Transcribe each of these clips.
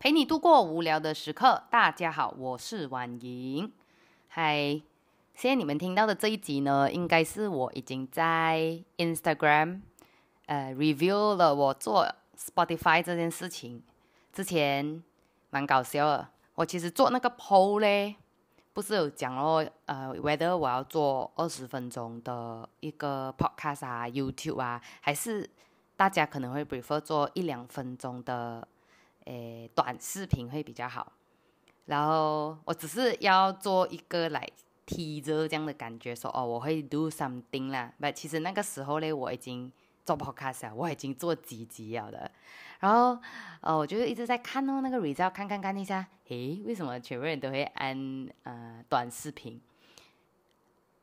陪你度过无聊的时刻。大家好，我是婉莹，嗨。现在你们听到的这一集呢，应该是我已经在 Instagram，呃，review 了我做 Spotify 这件事情。之前蛮搞笑，我其实做那个 poll 呢，不是有讲哦，呃，whether 我要做二十分钟的一个 podcast 啊，YouTube 啊，还是大家可能会 prefer 做一两分钟的。诶，短视频会比较好，然后我只是要做一个来提着这样的感觉，说哦，我会 do something 啦。不，其实那个时候呢，我已经做 podcast 我已经做几集了的，然后呃，我就一直在看哦，那个 r e s u l t 看看看一下，诶，为什么全部人都会安呃短视频？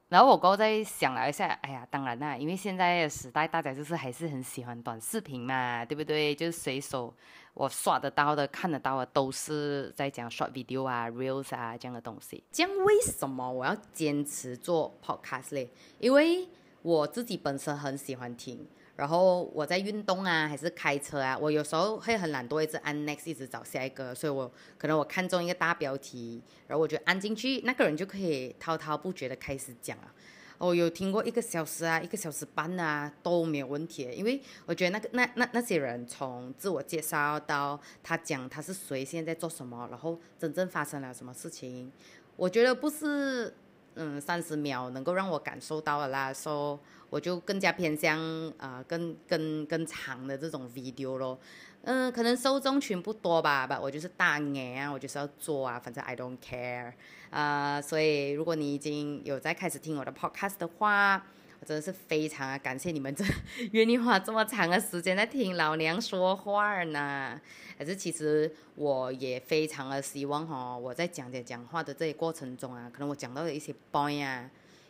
然后我刚再想了一下，哎呀，当然啦，因为现在的时代，大家就是还是很喜欢短视频嘛，对不对？就是随手我刷得到的、看得到的，都是在讲 short video 啊、reels 啊这样的东西。这样为什么我要坚持做 podcast 嘞？因为我自己本身很喜欢听。然后我在运动啊，还是开车啊？我有时候会很懒惰，一直按 next，一直找下一个。所以我可能我看中一个大标题，然后我就按进去，那个人就可以滔滔不绝的开始讲了。我有听过一个小时啊，一个小时半啊都没有问题，因为我觉得那个那那那些人从自我介绍到他讲他是谁，现在做什么，然后真正发生了什么事情，我觉得不是。嗯，三十秒能够让我感受到的啦，说我就更加偏向啊，更更更长的这种 video 咯。嗯，可能受众群不多吧吧，我就是大眼啊，我就是要做啊，反正 I don't care。啊，所以如果你已经有在开始听我的 podcast 的话。我真的是非常啊感谢你们这 愿意花这么长的时间在听老娘说话呢。还是其实我也非常的希望哈，我在讲这讲话的这些过程中啊，可能我讲到的一些 point 啊，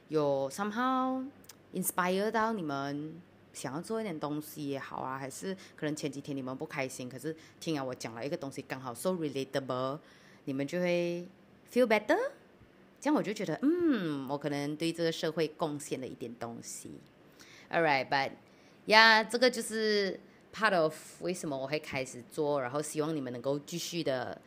有 somehow inspire 到你们想要做一点东西也好啊，还是可能前几天你们不开心，可是听啊我讲了一个东西刚好 so relatable，你们就会 feel better。这样我就觉得，嗯，我可能对这个社会贡献了一点东西。All right, but 呀，这个就是 part of 为什么我会开始做，然后希望你们能够继续的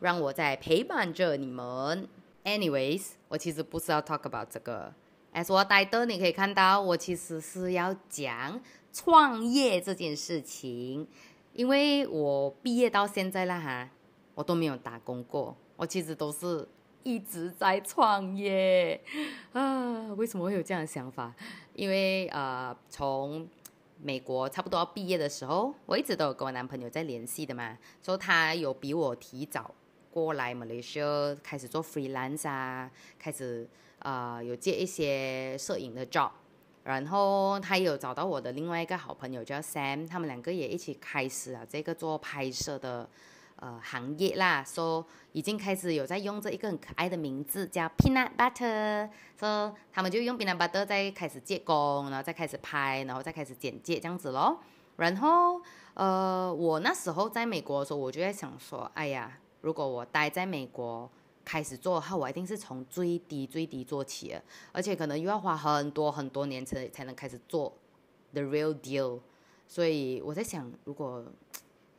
让我在陪伴着你们。Anyways，我其实不是要 talk about 这个。As what 你可以看到我其实是要讲创业这件事情，因为我毕业到现在了哈，我都没有打工过，我其实都是。一直在创业啊？为什么会有这样的想法？因为呃，从美国差不多要毕业的时候，我一直都有跟我男朋友在联系的嘛。说他有比我提早过来马来西亚，开始做 freelance 啊，开始呃，有接一些摄影的 job。然后他有找到我的另外一个好朋友叫 Sam，他们两个也一起开始啊，这个做拍摄的。呃，行业啦，说已经开始有在用这一个很可爱的名字叫 Peanut Butter，说他们就用 Peanut Butter 在开始借工，然后再开始拍，然后再开始简介这样子咯。然后，呃，我那时候在美国的时候，我就在想说，哎呀，如果我待在美国开始做的话，我一定是从最低最低做起，而且可能又要花很多很多年才才能开始做 The Real Deal。所以我在想，如果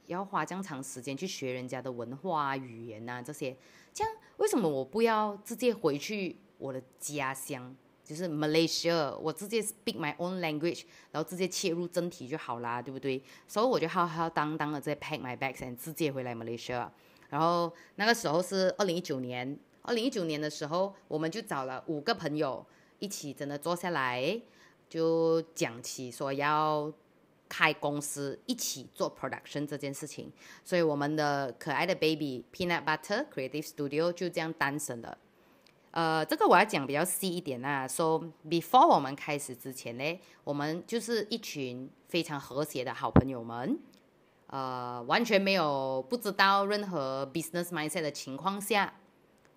要花这样长时间去学人家的文化啊、语言呐这些，这样为什么我不要直接回去我的家乡，就是 Malaysia，我直接 speak my own language，然后直接切入真题就好啦，对不对？所以我就浩浩荡荡的在 pack my bags，and 自接回来 Malaysia，然后那个时候是二零一九年，二零一九年的时候，我们就找了五个朋友一起真的坐下来，就讲起说要。开公司一起做 production 这件事情，所以我们的可爱的 baby peanut butter creative studio 就这样诞生了。呃，这个我要讲比较细一点啊。So before 我们开始之前呢，我们就是一群非常和谐的好朋友们，呃，完全没有不知道任何 business mindset 的情况下，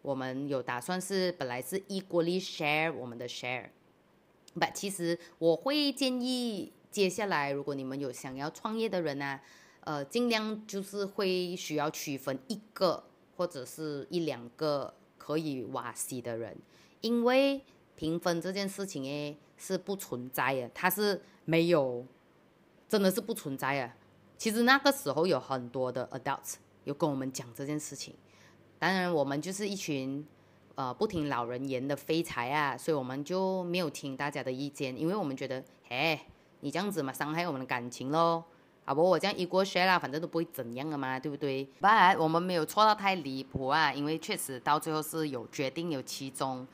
我们有打算是本来是 equally share 我们的 share，b u t 其实我会建议。接下来，如果你们有想要创业的人呢，呃，尽量就是会需要区分一个或者是一两个可以挖西的人，因为评分这件事情哎是不存在的，它是没有，真的是不存在的。其实那个时候有很多的 adults 有跟我们讲这件事情，当然我们就是一群呃不听老人言的废柴啊，所以我们就没有听大家的意见，因为我们觉得哎。你这样子嘛，伤害我们的感情喽。啊不，我这样一锅说啦，反正都不会怎样的嘛，对不对？不，我们没有错到太离谱啊，因为确实到最后是有决定，有其中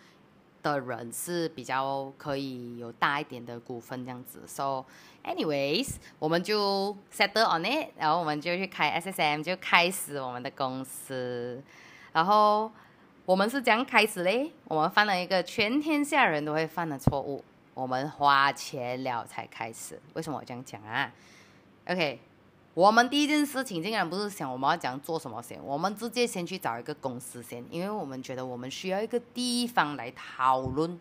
的人是比较可以有大一点的股份这样子。So，anyways，我们就 settle on it，然后我们就去开 SSM，就开始我们的公司。然后我们是这样开始嘞，我们犯了一个全天下人都会犯的错误。我们花钱了才开始，为什么我这样讲啊？OK，我们第一件事情，竟然不是想我们要讲做什么先，我们直接先去找一个公司先，因为我们觉得我们需要一个地方来讨论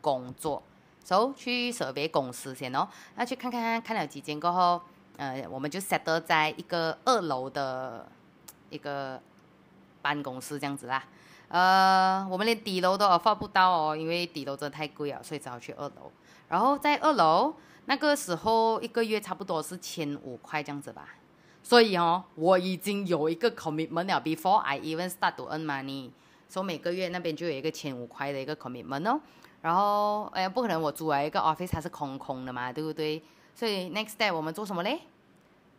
工作，走去设备公司先哦。那去看看看了几间过后，呃，我们就 set 在一个二楼的一个办公室这样子啦。呃，我们连底楼都放不到哦，因为底楼真的太贵了，所以只好去二楼。然后在二楼那个时候，一个月差不多是千五块这样子吧。所以哦，我已经有一个 commitment 了，before I even start to earn money，所以每个月那边就有一个千五块的一个 commitment 哦。然后，哎，不可能，我租了一个 office 它是空空的嘛，对不对？所以 next day 我们做什么嘞？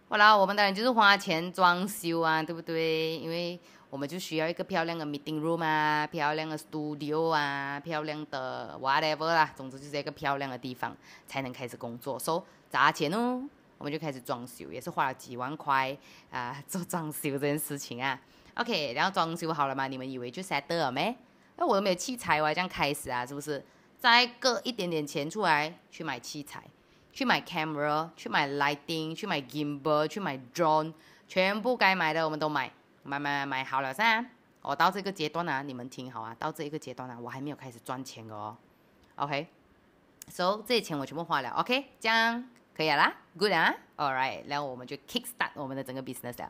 好啦，我们当然就是花钱装修啊，对不对？因为我们就需要一个漂亮的 meeting room 啊，漂亮的 studio 啊，漂亮的 whatever 啦，总之就是一个漂亮的地方才能开始工作。So 砸钱哦，我们就开始装修，也是花了几万块啊，做装修这件事情啊。OK，然后装修好了嘛？你们以为就 set 了没？那我都没有器材，我还这样开始啊？是不是？再割一点点钱出来去买器材，去买 camera，去买 lighting，去买 gimbal，去买 drone，全部该买的我们都买。买买买好了噻！我到这个阶段啊，你们听好啊，到这一个阶段啊，我还没有开始赚钱哦。OK，所以这些钱我全部花了。OK，这样可以啦。Good，啊 alright，l 然后我们就 kick start 我们的整个 business 了。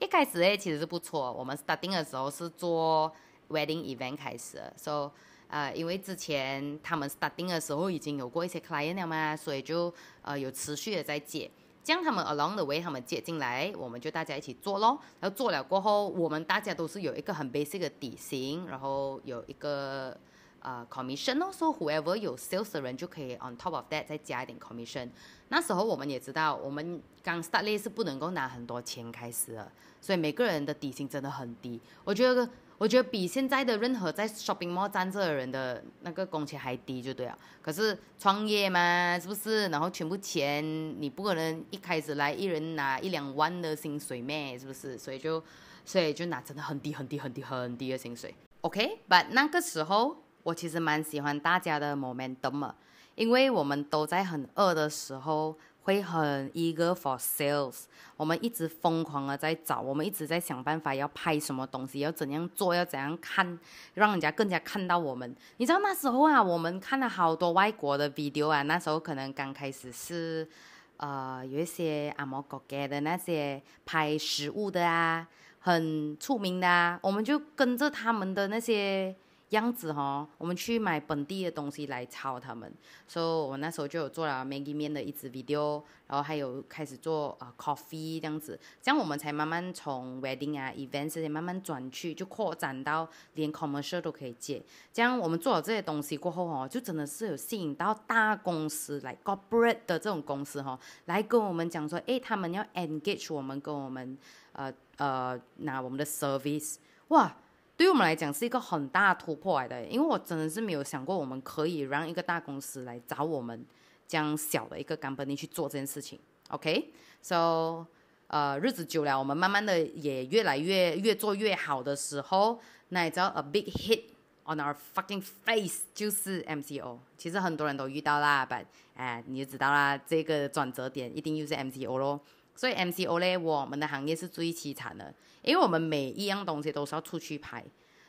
一开始诶，其实是不错，我们 starting 的时候是做 wedding event 开始，s o 呃因为之前他们 starting 的时候已经有过一些 client 了嘛，所以就呃有持续的在接。将他们 along 的 way，他们接进来，我们就大家一起做咯。然后做了过后，我们大家都是有一个很 basic 的底薪，然后有一个呃 commission。so、后 whoever 有 sales 的人就可以 on top of that 再加一点 commission。那时候我们也知道，我们刚 s t a r t y 是不能够拿很多钱开始的，所以每个人的底薪真的很低。我觉得。我觉得比现在的任何在 shopping mall 站着的人的那个工钱还低，就对了。可是创业嘛，是不是？然后全部钱，你不可能一开始来一人拿一两万的薪水咩？是不是？所以就，所以就拿真的很低很低很低很低的薪水。OK，but 那个时候我其实蛮喜欢大家的 moment 嘛，因为我们都在很饿的时候。会很 eager for sales，我们一直疯狂的在找，我们一直在想办法要拍什么东西，要怎样做，要怎样看，让人家更加看到我们。你知道那时候啊，我们看了好多外国的 video 啊，那时候可能刚开始是，呃，有一些阿摩哥家的那些拍食物的啊，很出名的啊，我们就跟着他们的那些。这样子哈，我们去买本地的东西来抄他们，所以，我那时候就有做了 Maggie 面的一支 video，然后还有开始做啊 coffee 这样子，这样我们才慢慢从 wedding 啊 events 慢慢转去，就扩展到连 commercial 都可以接。这样我们做好这些东西过后哦，就真的是有吸引到大公司来 corporate 的这种公司哈，来跟我们讲说，哎，他们要 engage 我们，跟我们呃呃拿我们的 service，哇！对于我们来讲是一个很大突破来的，因为我真的是没有想过我们可以让一个大公司来找我们，样小的一个 company 去做这件事情。OK，so，呃，日子久了，我们慢慢的也越来越越做越好的时候，那道 a big hit on our fucking face，就是 MCO。其实很多人都遇到啦，b u t 哎，你就知道啦，这个转折点一定又是 MCO 咯。所以 MCO 咧，我们的行业是最凄惨的，因为我们每一样东西都是要出去拍，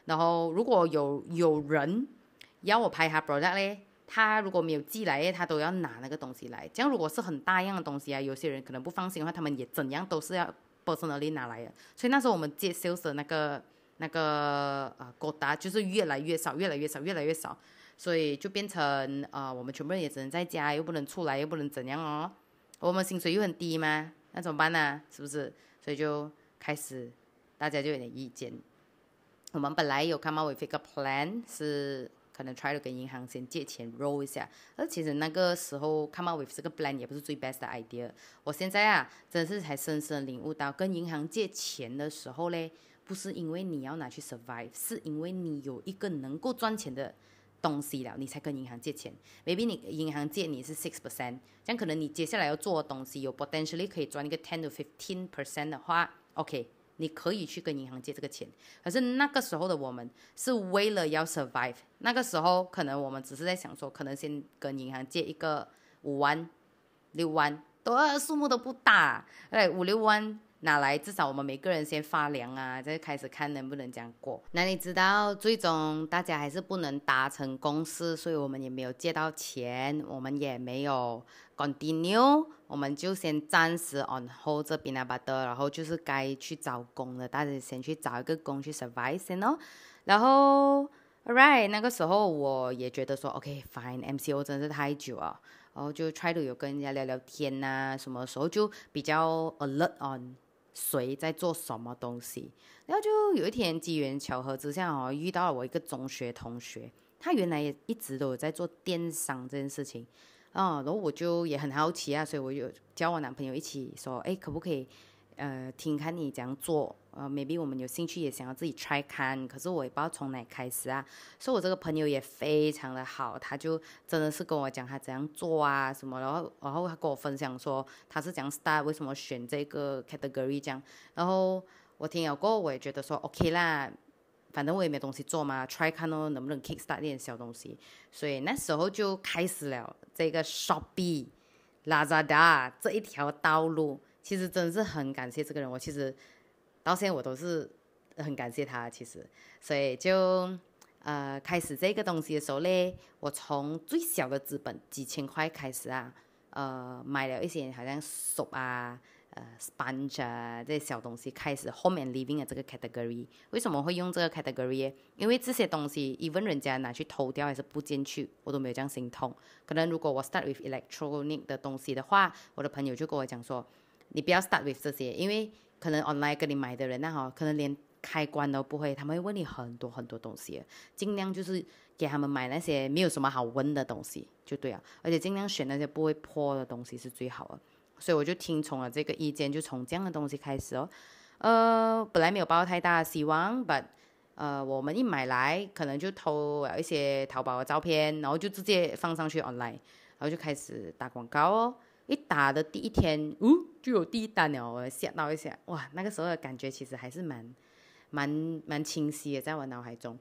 然后如果有有人要我拍他下 product 咧，他如果没有寄来，他都要拿那个东西来。这样如果是很大样的东西啊，有些人可能不放心的话，他们也怎样都是要保 l l y 拿来的。所以那时候我们接 sales 那个那个呃高达就是越来越少，越来越少，越来越少，所以就变成啊，我们全部人也只能在家，又不能出来，又不能怎样哦。我们薪水又很低吗？那怎么办呢？是不是？所以就开始，大家就有点意见。我们本来有 come up with 一个 plan，是可能 try 了跟银行先借钱 roll 一下。而其实那个时候 come up with 这个 plan 也不是最 best 的 idea。我现在啊，真的是才深深领悟到，跟银行借钱的时候嘞，不是因为你要拿去 survive，是因为你有一个能够赚钱的。东西了，你才跟银行借钱。Maybe 你银行借你是 six percent，这样可能你接下来要做的东西有 potentially 可以赚一个 ten to fifteen percent 的话，OK，你可以去跟银行借这个钱。可是那个时候的我们是为了要 survive，那个时候可能我们只是在想说，可能先跟银行借一个五万、六万，都数目都不大，哎，五六万。哪来？至少我们每个人先发粮啊，再开始看能不能这样过。那你知道，最终大家还是不能达成共识，所以我们也没有借到钱，我们也没有 continue，我们就先暂时 on hold 这边啊吧的，然后就是该去找工了，大家先去找一个工去 survive 先哦，然后 a l right，那个时候我也觉得说，OK，fine，MCO 真是太久啊，然后就 try to 有跟人家聊聊天啊，什么时候就比较 alert on。谁在做什么东西？然后就有一天机缘巧合之下哦，遇到了我一个中学同学，他原来也一直都有在做电商这件事情啊，然后我就也很好奇啊，所以我就叫我男朋友一起说，哎，可不可以？呃，听看你怎样做呃 m a y b e 我们有兴趣也想要自己 try 看，可是我也不知道从哪开始啊。所以，我这个朋友也非常的好，他就真的是跟我讲他怎样做啊，什么，然后，然后他跟我分享说他是怎样 start，为什么选这个 category 这样。然后我听了过，我也觉得说 OK 啦，反正我也没东西做嘛，try 看哦，能不能 kick start 那点小东西。所以那时候就开始了这个 shopee Lazada 这一条道路。其实真是很感谢这个人，我其实到现在我都是很感谢他。其实，所以就呃开始这个东西的时候嘞，我从最小的资本几千块开始啊，呃买了一些好像 soap 啊、呃扳啊，这些小东西开始。Home and living 的这个 category，为什么会用这个 category 因为这些东西，一问人家拿去偷掉还是不进去，我都没有这样心痛。可能如果我 start with electronic 的东西的话，我的朋友就跟我讲说。你不要 start with 这些，因为可能 online 跟你买的人，那哈可能连开关都不会，他们会问你很多很多东西，尽量就是给他们买那些没有什么好问的东西，就对了。而且尽量选那些不会破的东西是最好的。所以我就听从了这个意见，就从这样的东西开始哦。呃，本来没有抱太大的希望，but 呃，我们一买来，可能就偷了一些淘宝的照片，然后就直接放上去 online，然后就开始打广告哦。一打的第一天，呜，就有第一单了！我想到一下，哇，那个时候的感觉其实还是蛮、蛮、蛮清晰的，在我脑海中。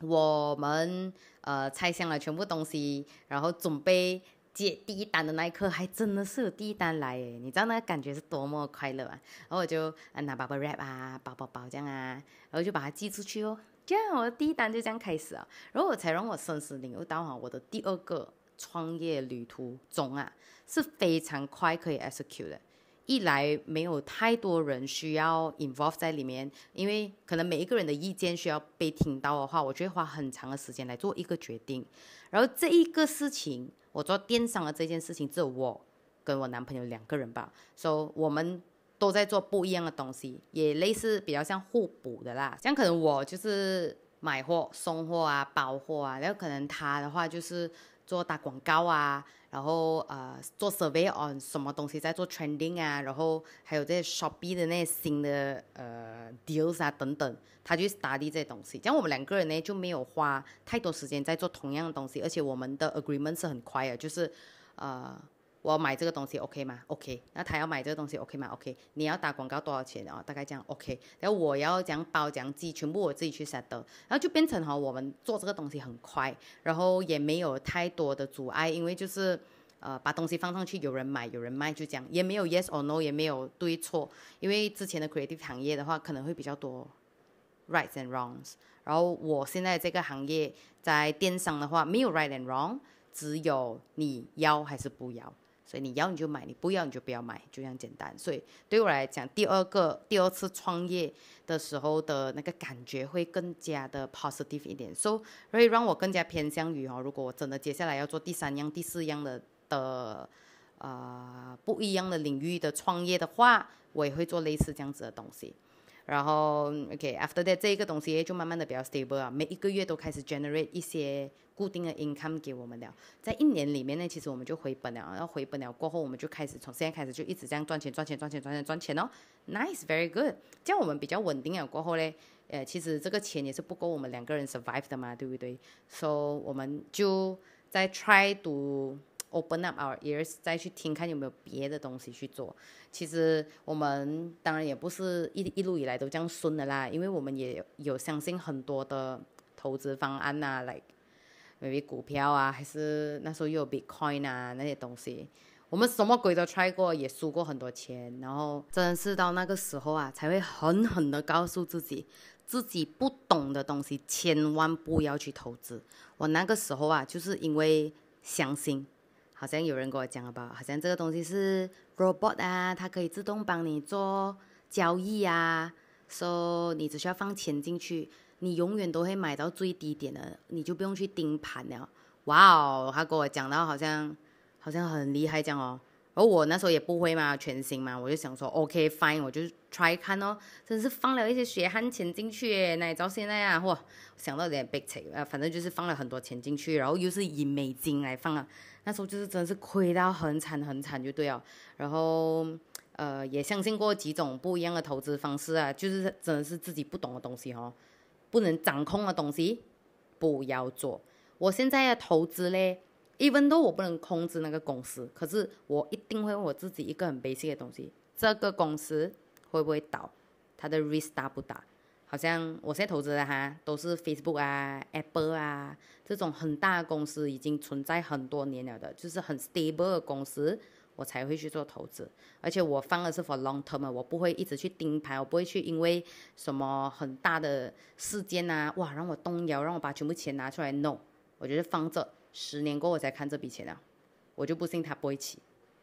我们呃拆箱了全部东西，然后准备接第一单的那一刻，还真的是有第一单来诶！你知道那感觉是多么快乐啊！然后我就拿 bubble wrap 啊，包包包这样啊，然后就把它寄出去哦。这样，我的第一单就这样开始啊。然后我才让我生死领悟到啊，我的第二个。创业旅途中啊，是非常快可以 execute 的。一来没有太多人需要 involve 在里面，因为可能每一个人的意见需要被听到的话，我就会花很长的时间来做一个决定。然后这一个事情，我做电商的这件事情，只有我跟我男朋友两个人吧。以我们都在做不一样的东西，也类似比较像互补的啦。像可能我就是买货、送货啊、包货啊，然后可能他的话就是。做打广告啊，然后呃做 survey on 什么东西在做 trending 啊，然后还有这些 shopping 的那些新的呃 deals 啊等等，他就 u 打理这些东西。这样我们两个人呢就没有花太多时间在做同样的东西，而且我们的 agreement 是很快的，就是，呃。我买这个东西 OK 吗？OK，那他要买这个东西 OK 吗？OK，你要打广告多少钱啊？大概这样 OK。然后我要讲包讲寄，全部我自己去省的。然后就变成哈，我们做这个东西很快，然后也没有太多的阻碍，因为就是呃把东西放上去，有人买有人卖就这样，也没有 yes or no，也没有对错，因为之前的 creative 行业的话可能会比较多 rights and wrongs。然后我现在这个行业在电商的话没有 right and wrong，只有你要还是不要。所以你要你就买，你不要你就不要买，就这样简单。所以对我来讲，第二个第二次创业的时候的那个感觉会更加的 positive 一点，所以让我更加偏向于哦，如果我真的接下来要做第三样、第四样的的呃不一样的领域的创业的话，我也会做类似这样子的东西。然后，OK，after that 这一个东西就慢慢的比较 stable 啊，每一个月都开始 generate 一些固定的 income 给我们了。在一年里面呢，其实我们就回本了，然后回本了过后，我们就开始从现在开始就一直这样赚钱、赚钱、赚钱、赚钱、赚钱哦。Nice，very good。这样我们比较稳定了过后嘞，呃，其实这个钱也是不够我们两个人 survive 的嘛，对不对？So 我们就在 try to。open up our ears，再去听看有没有别的东西去做。其实我们当然也不是一一路以来都这样顺的啦，因为我们也有相信很多的投资方案啊，like maybe 股票啊，还是那时候有 bitcoin 啊那些东西。我们什么鬼都 try 过，也输过很多钱。然后真的是到那个时候啊，才会狠狠的告诉自己，自己不懂的东西千万不要去投资。我那个时候啊，就是因为相信。好像有人跟我讲吧？好像这个东西是 robot 啊，它可以自动帮你做交易啊，so 你只需要放钱进去，你永远都会买到最低点的，你就不用去盯盘了。哇哦，他跟我讲，到好像好像很厉害样哦。而我那时候也不会嘛，全新嘛，我就想说 OK fine，我就 try 看哦，真是放了一些血汗钱进去耶，哪知道现在啊，哇，想到点 take 啊，反正就是放了很多钱进去，然后又是以美金来放啊，那时候就是真是亏到很惨很惨就对哦，然后呃也相信过几种不一样的投资方式啊，就是真的是自己不懂的东西哦，不能掌控的东西不要做，我现在要投资嘞。Even though 我不能控制那个公司，可是我一定会问我自己一个很 basic 的东西：这个公司会不会倒？它的 r i s k 大不大？好像我现在投资的哈，都是 Facebook 啊、Apple 啊这种很大公司，已经存在很多年了的，就是很 stable 的公司，我才会去做投资。而且我放的是 for long term，我不会一直去盯盘，我不会去因为什么很大的事件呐，哇，让我动摇，让我把全部钱拿出来。No，我觉得放这。十年后我才看这笔钱啊，我就不信他不会起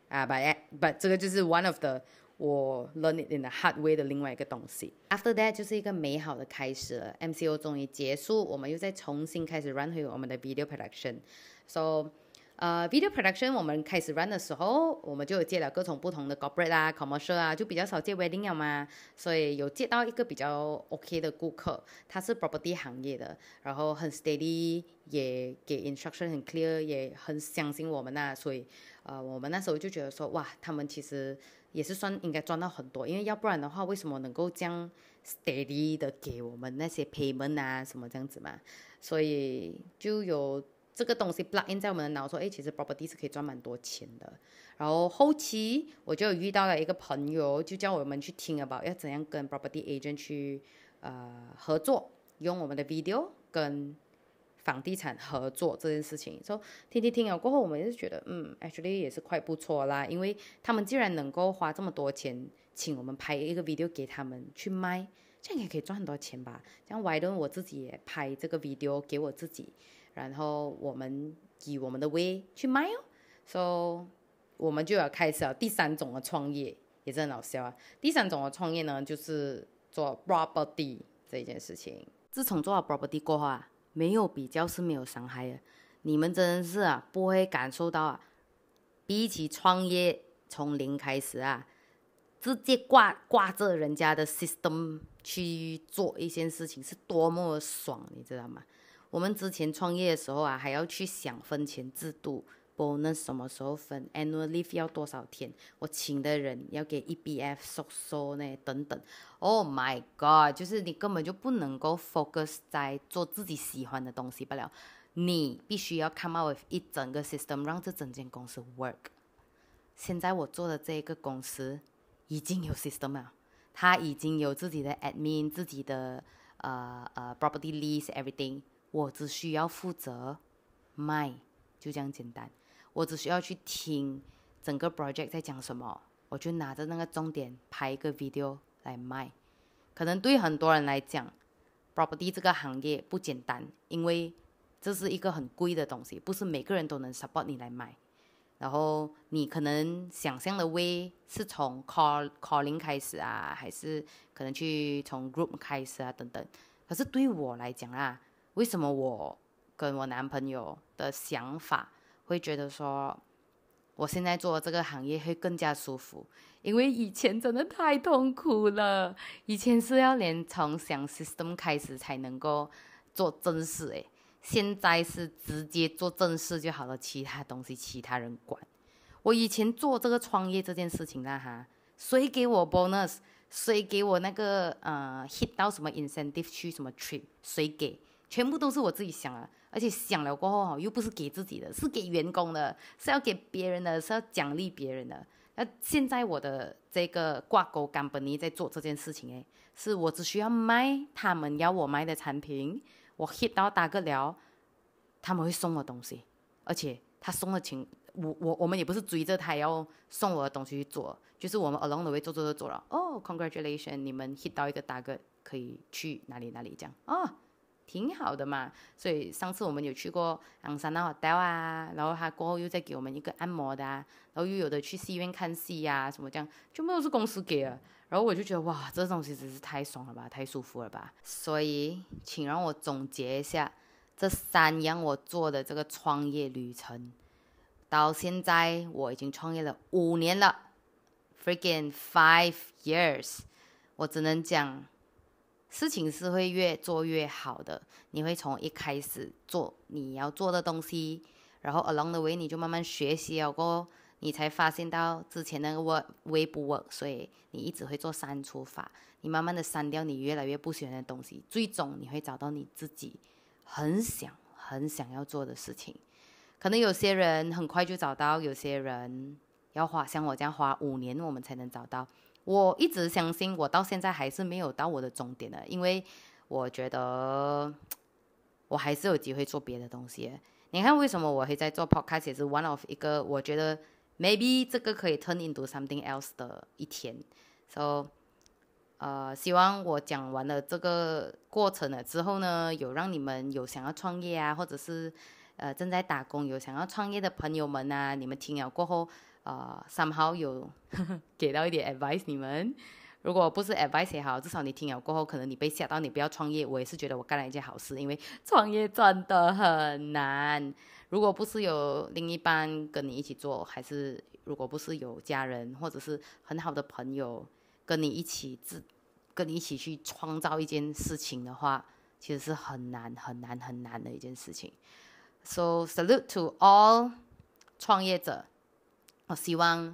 啊！but but Uh, 这个就是 one of the 我 learn it in the hard way 的另外一个东西。After that 就是一个美好的开始了，MCO 终于结束，我们又再重新开始 run 回我们的 video production，so. 呃，video production 我们开始 run 的时候，我们就有借了各种不同的 corporate 啊、commercial 啊，就比较少接 wedding 嘛。所以有借到一个比较 OK 的顾客，他是 property 行业的，然后很 steady，也给 instruction 很 clear，也很相信我们啊。所以，呃，我们那时候就觉得说，哇，他们其实也是算应该赚到很多，因为要不然的话，为什么能够这样 steady 的给我们那些 payment 啊什么这样子嘛？所以就有。这个东西 b l 在我们的脑，说：“哎，其实 property 是可以赚蛮多钱的。”然后后期我就遇到了一个朋友，就叫我们去听 about 要怎样跟 property agent 去呃合作，用我们的 video 跟房地产合作这件事情。说听听听了过后，我们也是觉得，嗯，actually 也是快不错啦，因为他们既然能够花这么多钱请我们拍一个 video 给他们去卖，这样也可以赚很多钱吧。像 Whydon，我自己也拍这个 video 给我自己。然后我们以我们的微去卖哦，所以我们就要开始第三种的创业，也真好笑啊！第三种的创业呢，就是做 property 这件事情。自从做了 property 过后，没有比较是没有伤害的。你们真的是啊不会感受到，啊，比起创业从零开始啊，直接挂挂着人家的 system 去做一件事情是多么爽，你知道吗？我们之前创业的时候啊，还要去想分钱制度，不，那什么时候分，annual leave 要多少天，我请的人要给 EBF 收收呢，等等。Oh my god！就是你根本就不能够 focus 在做自己喜欢的东西不了，你必须要 come up with 一整个 system 让这整间公司 work。现在我做的这一个公司已经有 system 了，它已经有自己的 admin、自己的呃呃 property lease everything。我只需要负责卖，就这样简单。我只需要去听整个 project 在讲什么，我就拿着那个重点拍一个 video 来卖。可能对很多人来讲，property 这个行业不简单，因为这是一个很贵的东西，不是每个人都能 support 你来卖。然后你可能想象的 way 是从 call call i n g 开始啊，还是可能去从 group 开始啊等等。可是对我来讲啊。为什么我跟我男朋友的想法会觉得说，我现在做这个行业会更加舒服？因为以前真的太痛苦了，以前是要连从想 system 开始才能够做正事诶，现在是直接做正事就好了，其他东西其他人管。我以前做这个创业这件事情啊哈，谁给我 bonus？谁给我那个呃 hit 到什么 incentive 去什么 trip？谁给？全部都是我自己想啊，而且想了过后哈，又不是给自己的，是给员工的，是要给别人的，是要奖励别人的。那现在我的这个挂钩干本尼在做这件事情，哎，是我只需要卖他们要我卖的产品，我 hit 到大哥聊，他们会送我东西，而且他送的情，我我我们也不是追着他要送我的东西去做，就是我们 along the way 做做做做了，哦，congratulation，你们 hit 到一个大哥，可以去哪里哪里这样啊。挺好的嘛，所以上次我们有去过昂山那块岛啊，然后他过后又再给我们一个按摩的啊，然后又有的去戏院看戏呀，什么这样就没有是公司给啊。然后我就觉得哇，这东西真是太爽了吧，太舒服了吧，所以请让我总结一下这三样我做的这个创业旅程，到现在我已经创业了五年了，freaking five years，我只能讲。事情是会越做越好的，你会从一开始做你要做的东西，然后 alone g t h way 你就慢慢学习，然后你才发现到之前那个 way 不 work，所以你一直会做删除法，你慢慢的删掉你越来越不喜欢的东西，最终你会找到你自己很想很想要做的事情。可能有些人很快就找到，有些人要花像我这样花五年，我们才能找到。我一直相信，我到现在还是没有到我的终点的，因为我觉得我还是有机会做别的东西。你看，为什么我会在做 podcast 也是 one of 一个我觉得 maybe 这个可以 turn into something else 的一天。So，呃，希望我讲完了这个过程了之后呢，有让你们有想要创业啊，或者是呃正在打工有想要创业的朋友们啊，你们听了过后。啊，somehow 有 给到一点 advice 你们，如果不是 advice 也好，至少你听了过后，可能你被吓到，你不要创业。我也是觉得我干了一件好事，因为创业真的很难。如果不是有另一半跟你一起做，还是如果不是有家人或者是很好的朋友跟你一起自，跟你一起去创造一件事情的话，其实是很难很难很难的一件事情。So salute to all 创业者。我希望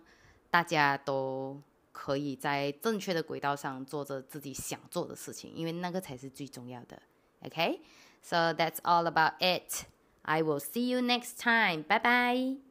大家都可以在正确的轨道上做着自己想做的事情，因为那个才是最重要的。OK，so that's all about it. I will see you next time. Bye bye.